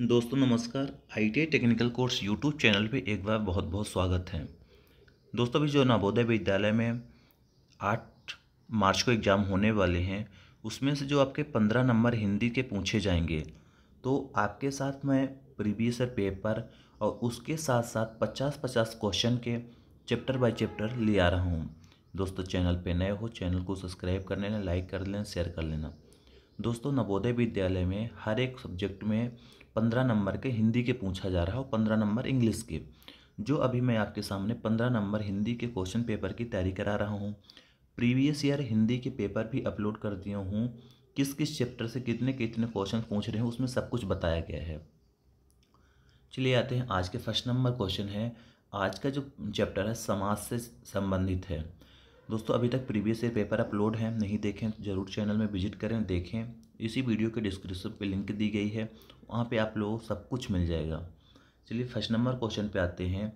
दोस्तों नमस्कार ITI technical course YouTube channel पे एक बार बहुत बहुत स्वागत है दोस्तों अभी जो नवोदय विद्यालय में आठ मार्च को एग्ज़ाम होने वाले हैं उसमें से जो आपके पंद्रह नंबर हिंदी के पूछे जाएंगे तो आपके साथ मैं प्रीवियस पेपर और उसके साथ साथ पचास पचास क्वेश्चन के चैप्टर बाई चैप्टर ले आ रहा हूँ दोस्तों चैनल पर नए हो चैनल को सब्सक्राइब कर लेना लाइक कर लेना शेयर कर लेना दोस्तों नवोदय विद्यालय में हर एक सब्जेक्ट में पंद्रह नंबर के हिंदी के पूछा जा रहा है और पंद्रह नंबर इंग्लिश के जो अभी मैं आपके सामने पंद्रह नंबर हिंदी के क्वेश्चन पेपर की तैयारी करा रहा हूँ प्रीवियस ईयर हिंदी के पेपर भी अपलोड कर दिया हूँ किस किस चैप्टर से कितने कितने क्वेश्चन पूछ रहे हैं उसमें सब कुछ बताया गया है चलिए आते हैं आज के फर्स्ट नंबर क्वेश्चन है आज का जो चैप्टर है समाज से संबंधित है दोस्तों अभी तक प्रीवियस ईयर पेपर अपलोड हैं नहीं देखें ज़रूर चैनल में विजिट करें देखें इसी वीडियो के डिस्क्रिप्शन पे लिंक दी गई है वहाँ पे आप लोगों को सब कुछ मिल जाएगा चलिए फर्स्ट नंबर क्वेश्चन पे आते हैं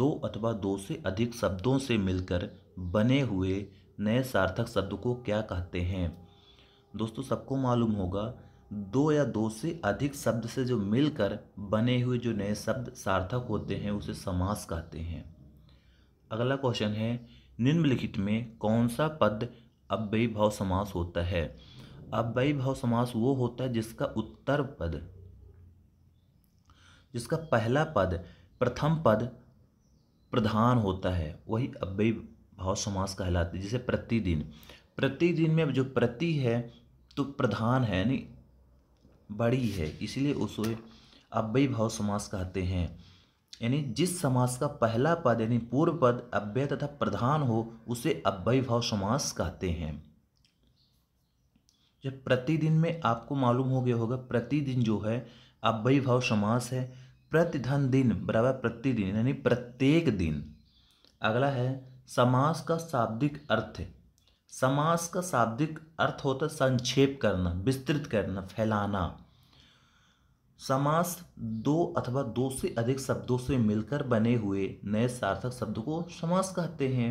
दो अथवा दो से अधिक शब्दों से मिलकर बने हुए नए सार्थक शब्द को क्या कहते हैं दोस्तों सबको मालूम होगा दो या दो से अधिक शब्द से जो मिलकर बने हुए जो नए शब्द सार्थक होते हैं उसे समास कहते हैं अगला क्वेश्चन है निम्नलिखित में कौन सा पद अव्ययी भाव समास होता है अव्ययी भाव समास वो होता है जिसका उत्तर पद जिसका पहला पद प्रथम पद प्रधान होता है वही अव्ययी भाव समास कहलाते जिसे प्रतिदिन प्रतिदिन में जो प्रति है तो प्रधान है यानी बड़ी है इसलिए उसे अव्ययी भाव समास कहते हैं यानी जिस समास का पहला पद यानी पूर्व पद अव्यय तथा प्रधान हो उसे अव्यय भाव समास कहते हैं जब प्रतिदिन में आपको मालूम हो गया होगा प्रतिदिन जो है अव्यय भाव समास है प्रतिधन दिन बराबर प्रतिदिन यानी प्रत्येक दिन अगला है समास का शाब्दिक अर्थ समास का शाब्दिक अर्थ होता संक्षेप करना विस्तृत करना फैलाना समास दो अथवा दो से अधिक शब्दों से मिलकर बने हुए नए सार्थक शब्द को समास कहते हैं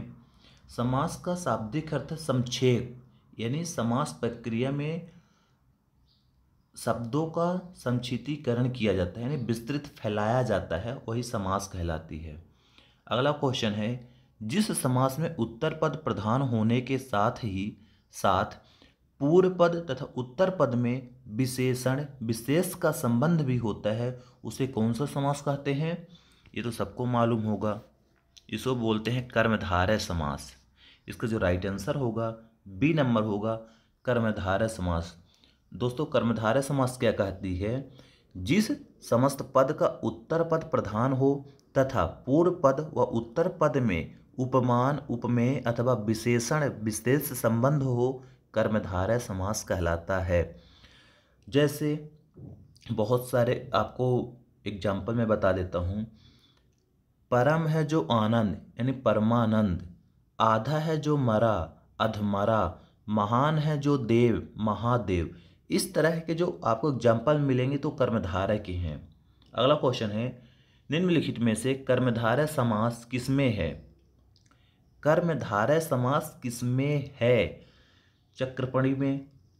समास का शाब्दिक अर्थ संक्षेप यानी समास प्रक्रिया में शब्दों का संक्षितीकरण किया जाता है यानी विस्तृत फैलाया जाता है वही समास कहलाती है अगला क्वेश्चन है जिस समास में उत्तर पद प्रधान होने के साथ ही साथ पूर्व पद तथा उत्तर पद में विशेषण विशेष का संबंध भी होता है उसे कौन सा समास कहते हैं ये तो सबको मालूम होगा इसको बोलते हैं कर्मधारय समास इसका जो राइट आंसर होगा बी नंबर होगा कर्मधारय समास दोस्तों कर्मधारय समास क्या कहती है जिस समस्त पद का उत्तर पद प्रधान हो तथा पूर्व पद व उत्तर पद में उपमान उपमेय अथवा विशेषण विशेष संबंध हो कर्मधारय समास कहलाता है जैसे बहुत सारे आपको एग्जाम्पल मैं बता देता हूँ परम है जो आनंद यानी परमानंद आधा है जो मरा अधमरा महान है जो देव महादेव इस तरह के जो आपको एग्जाम्पल मिलेंगे तो कर्मधारय के हैं अगला क्वेश्चन है निम्नलिखित में से कर्मधारय समास किसमें है कर्मधारय समास किसमें है चक्रपणी में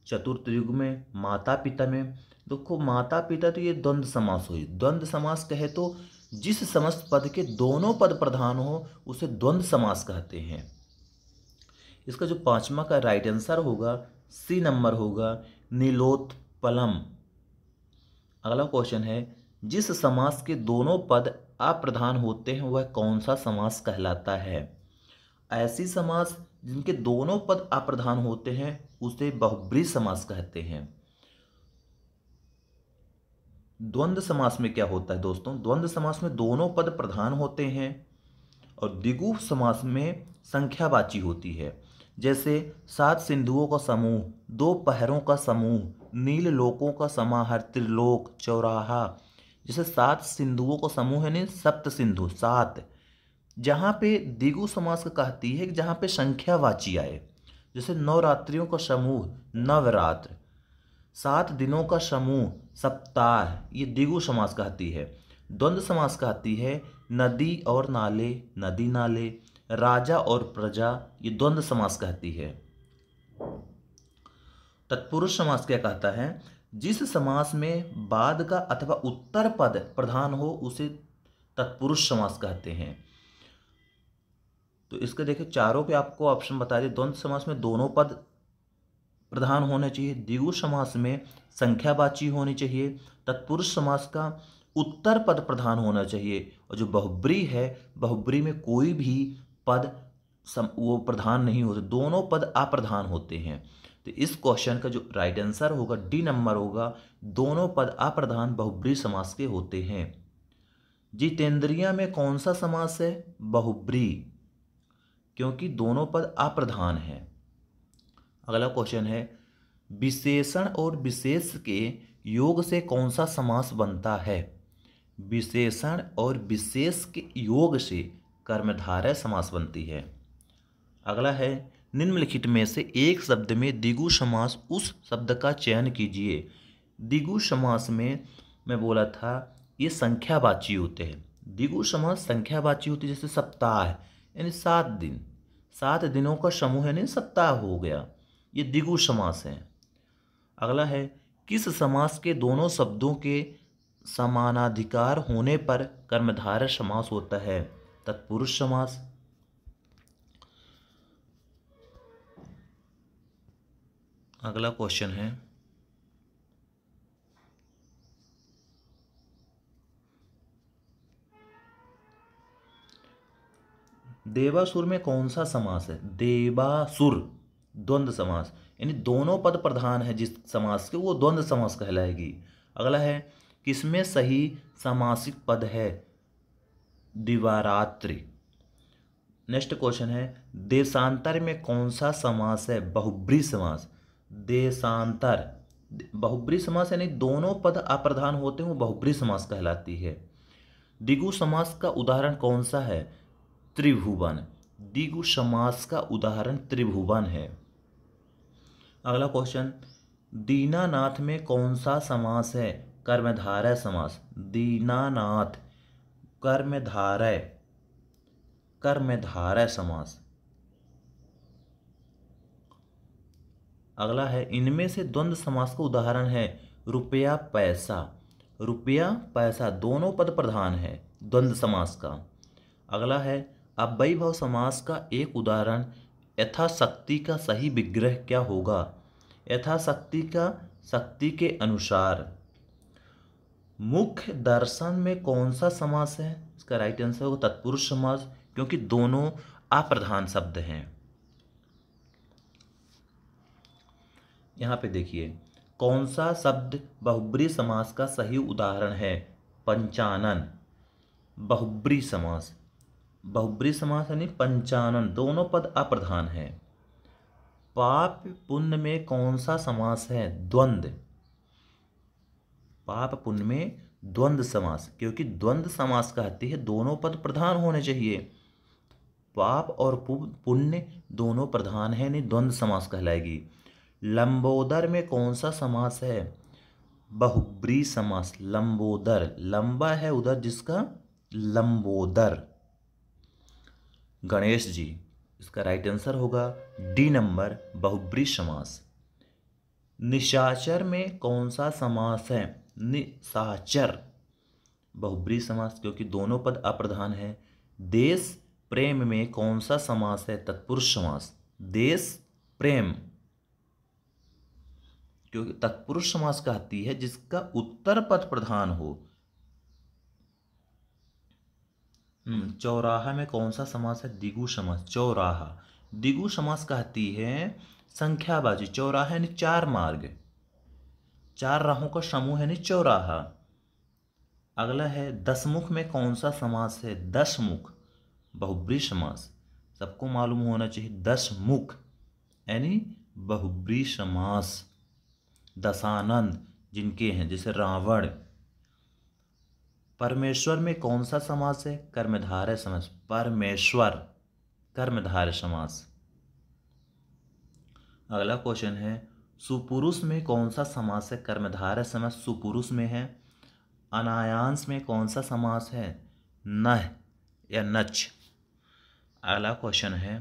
चतुर्थ युग में माता पिता में देखो माता पिता तो ये द्वंद्व समास हुई द्वंद्व समास कहे तो जिस समस्त पद के दोनों पद प्रधान हो उसे द्वंद्व समास कहते हैं इसका जो पांचवा का राइट आंसर होगा सी नंबर होगा नीलोत्पलम अगला क्वेश्चन है जिस समास के दोनों पद अप्रधान होते हैं वह कौन सा समास कहलाता है ऐसी समास जिनके दोनों पद अप्रधान होते हैं उसे बहुब्री समास कहते हैं द्वंद्व समास में क्या होता है दोस्तों द्वंद्व समास में दोनों पद प्रधान होते हैं और दिगु समास में संख्यावाची होती है जैसे सात सिंधुओं का समूह दो पहरों का समूह नील लोकों का समाहर त्रिलोक चौराहा जैसे सात सिंधुओं का समूह है नहीं सप्त सिंधु सात जहाँ पे दिगु समास का कहती है कि जहाँ पे संख्यावाची आए जैसे नवरात्रियों का समूह नवरात्र सात दिनों का समूह सप्ताह ये दिगु समास कहती है द्वंद्व समास कहती है नदी और नाले नदी नाले राजा और प्रजा ये द्वंद्व समास कहती है तत्पुरुष समास क्या कहता है जिस समास में बाद का अथवा उत्तर पद प्रधान हो उसे तत्पुरुष समास कहते हैं तो इसके देखिए चारों पे आपको ऑप्शन बता दिए द्वंद्व समास में दोनों पद प्रधान होने चाहिए द्विगु समास में संख्यावाची होनी चाहिए तत्पुरुष समास का उत्तर पद प्रधान होना चाहिए और जो बहुब्री है बहुब्री में कोई भी पद सम वो प्रधान नहीं होते दोनों पद अप्रधान होते हैं तो इस क्वेश्चन का जो राइट आंसर होगा डी नंबर होगा दोनों पद अप्रधान बहुब्री समास के होते हैं जितेंद्रिया में कौन सा समास है बहुब्री क्योंकि दोनों पद अप्रधान हैं अगला क्वेश्चन है विशेषण और विशेष के योग से कौन सा समास बनता है विशेषण और विशेष के योग से कर्मधारय समास बनती है अगला है निम्नलिखित में से एक शब्द में दिगु समास उस शब्द का चयन कीजिए दिगु समास में मैं बोला था ये संख्यावाची होते हैं दिगु समास संख्यावाची होती है जैसे सप्ताह यानी सात दिन सात दिनों का समूह यानी सप्ताह हो गया ये दिगु समास है अगला है किस समास के दोनों शब्दों के समानाधिकार होने पर कर्मधार समास होता है तत्पुरुष समास अगला क्वेश्चन है देवासुर में कौन सा समास है देवासुर द्वंद्व समास यानी दोनों पद प्रधान है जिस समास के वो द्वंद्व समास कहलाएगी अगला है किसमें सही समासिक पद है दिवारात्रि नेक्स्ट क्वेश्चन है देशांतर में कौन सा समास है बहुब्री समास देशांतर बहुब्री समास यानी दोनों पद अप्रधान होते हैं वो बहुब्री समास कहलाती है दिगु समास का उदाहरण कौन सा है त्रिभुवन दिगु समास का उदाहरण त्रिभुवन है अगला क्वेश्चन दीनानाथ में कौन सा समास है कर्मधारय समास दीनानाथ कर्मधारय कर्मधारय समास अगला है इनमें से द्वंद्व समास का उदाहरण है रुपया पैसा रुपया पैसा दोनों पद प्रधान है द्वंद्व समास का अगला है अब भाव समास का एक उदाहरण यथाशक्ति का सही विग्रह क्या होगा यथाशक्ति का शक्ति के अनुसार मुख्य दर्शन में कौन सा समास है इसका राइट आंसर होगा तत्पुरुष समास क्योंकि दोनों अप्रधान शब्द हैं यहाँ पे देखिए कौन सा शब्द बहुब्री समास का सही उदाहरण है पंचानन बहुब्री समास बहुब्री समास यानी पंचानन दोनों पद अप्रधान है पाप पुण्य में कौन सा समास है द्वंद्व पाप पुण्य में द्वंद्व समास क्योंकि द्वंद्व समास कहती है दोनों पद प्रधान होने चाहिए पाप और पुण्य दोनों प्रधान है यानी द्वंद्व समास कहलाएगी लंबोदर में कौन सा समास है बहुब्री समास लंबोदर लंबा है उधर जिसका लंबोदर गणेश जी इसका राइट आंसर होगा डी नंबर बहुब्री समास निशाचर में कौन सा समास है निशाचर बहुब्री समास क्योंकि दोनों पद अप्रधान है देश प्रेम में कौन सा समास है तत्पुरुष समास देश प्रेम क्योंकि तत्पुरुष समास कहती है जिसका उत्तर पद प्रधान हो हम्म। मतलब चौराहा में कौन सा समास है दिगु समास चौराहा दिगु समास कहती है संख्याबाजी चौराहा यानी चार मार्ग चार राहों का समूह यानी चौराहा अगला है दसमुख में कौन सा समास है दसमुख बहुब्री समास सबको मालूम होना चाहिए दसमुख यानी बहुब्री समास दशानंद जिनके हैं जैसे रावण परमेश्वर में कौन सा समास है कर्मधारय समास परमेश्वर कर्मधारय समास अगला क्वेश्चन है सुपुरुष में कौन सा समास है कर्मधारय समास सुपुरुष में है अनायांस में कौन सा समास है नह या नच अगला क्वेश्चन है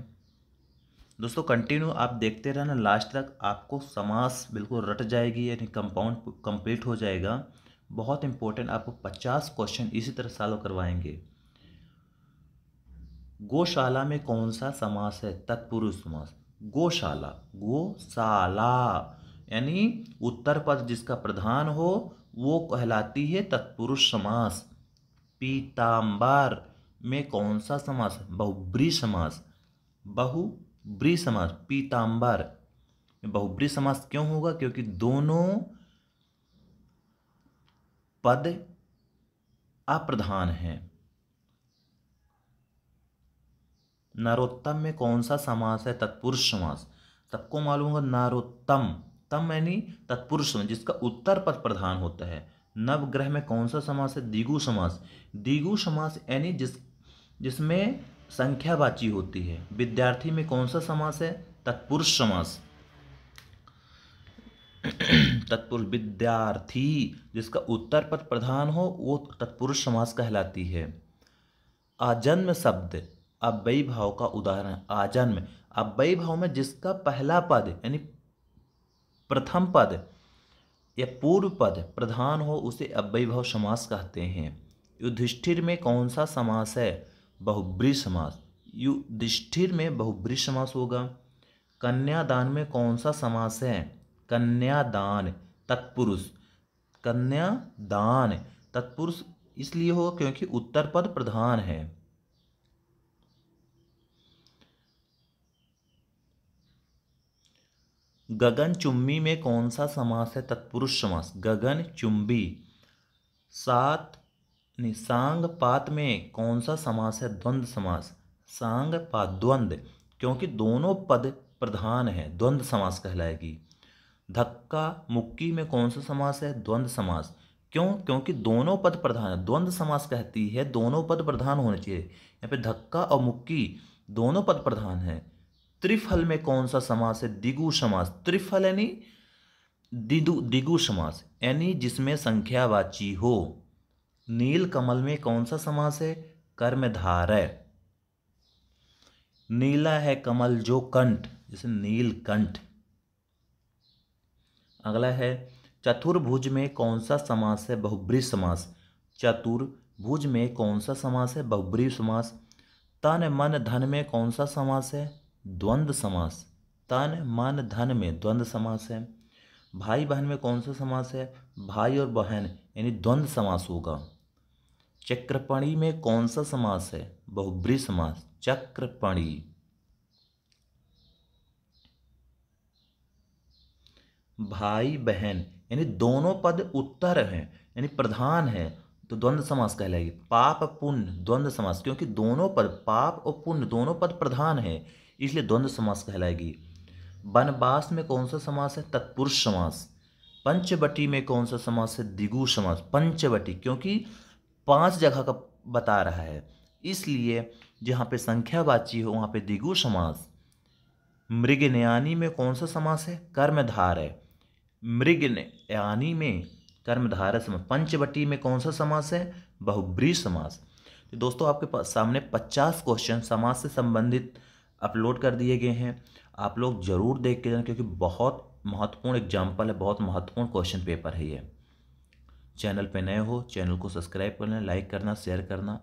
दोस्तों कंटिन्यू आप देखते रहना लास्ट तक आपको समास बिल्कुल रट जाएगी यानी कंपाउंड कंप्लीट हो जाएगा बहुत इंपॉर्टेंट आपको पचास क्वेश्चन इसी तरह सॉल्व करवाएंगे गौशाला में कौन सा समास है तत्पुरुष समास गौशाला गौशाला यानी उत्तर पद जिसका प्रधान हो वो कहलाती है तत्पुरुष समास पीताम्बर में कौन सा समास बहुब्री समास बहुब्री समास पीताम्बर बहुब्री समास क्यों होगा क्योंकि दोनों पद अप्रधान है नरोत्तम में कौन सा समास है तत्पुरुष समास सबको मालूम होगा नरोत्तम तम यानी तत्पुरुष समास जिसका उत्तर पद प्रधान होता है नवग्रह में कौन सा समास है दिगु समास दिगु समास यानी जिस जिसमें संख्यावाची होती है विद्यार्थी में कौन सा समास है तत्पुरुष समास तत्पुरुष विद्यार्थी जिसका उत्तर पद प्रधान हो वो तत्पुरुष समास कहलाती है आजन्म शब्द अव्यय भाव का उदाहरण आजन्म अव्यय भाव में जिसका पहला पद यानी प्रथम पद या पूर्व पद प्रधान हो उसे अव्यय भाव समास कहते हैं युधिष्ठिर में कौन सा समास है बहुब्री समास युधिष्ठिर में बहुब्री समास होगा कन्यादान में कौन सा समास है कन्यादान तत्पुरुष कन्यादान तत्पुरुष इसलिए होगा क्योंकि उत्तर पद प्रधान है गगन चुम्बी में कौन सा समास है तत्पुरुष समास गगन चुम्बी सात सांग पात में कौन सा समास है द्वंद्व समास सांग पात द्वंद क्योंकि दोनों पद प्रधान है द्वंद्व समास कहलाएगी धक्का मुक्की में कौन सा समास है द्वंद्व समास क्यों क्योंकि दोनों पद प्रधान द्वंद्व समास कहती है दोनों पद प्रधान होने चाहिए यहाँ पे धक्का और मुक्की दोनों पद प्रधान है त्रिफल में कौन सा समास है दिगु समास त्रिफल यानी दिदु दिगु समास यानी जिसमें संख्यावाची हो नील कमल में कौन सा समास है कर्मधार है नीला है कमल जो कंठ जैसे नीलकंठ अगला है चतुर्भुज में कौन सा समास है बहुब्री समास चतुर्भुज में कौन सा समास है बहुब्री समास तन मन धन में कौन सा समास है द्वंद्व समास तन मन धन में द्वंद्व समास है भाई बहन में कौन सा समास है भाई और बहन यानी द्वंद्व समास होगा चक्रपणी में कौन सा समास है बहुब्री समास चक्रपणी भाई बहन यानी दोनों पद उत्तर हैं यानी प्रधान है तो द्वंद्व समास कहलाएगी पाप पुण्य द्वंद्व समास क्योंकि दोनों पद पाप और पुण्य दोनों पद प्रधान है इसलिए द्वंद्व समास कहलाएगी वनवास में कौन सा समास है तत्पुरुष समास पंचवटी में कौन सा समास है दिगु समास पंचवटी क्योंकि पांच जगह का बता रहा है इसलिए जहाँ पे संख्यावाची हो वहाँ पे दिगु समास मृग न्यानी में कौन सा समास है कर्मधार है मृग यानी में कर्मधारय समास पंचवटी में कौन सा समास है बहुब्री समास तो दोस्तों आपके पास सामने पचास क्वेश्चन समास से संबंधित अपलोड कर दिए गए हैं आप लोग ज़रूर देख के जाना क्योंकि बहुत महत्वपूर्ण एग्जाम्पल है बहुत महत्वपूर्ण क्वेश्चन पेपर है ये चैनल पे नए हो चैनल को सब्सक्राइब करना लाइक करना शेयर करना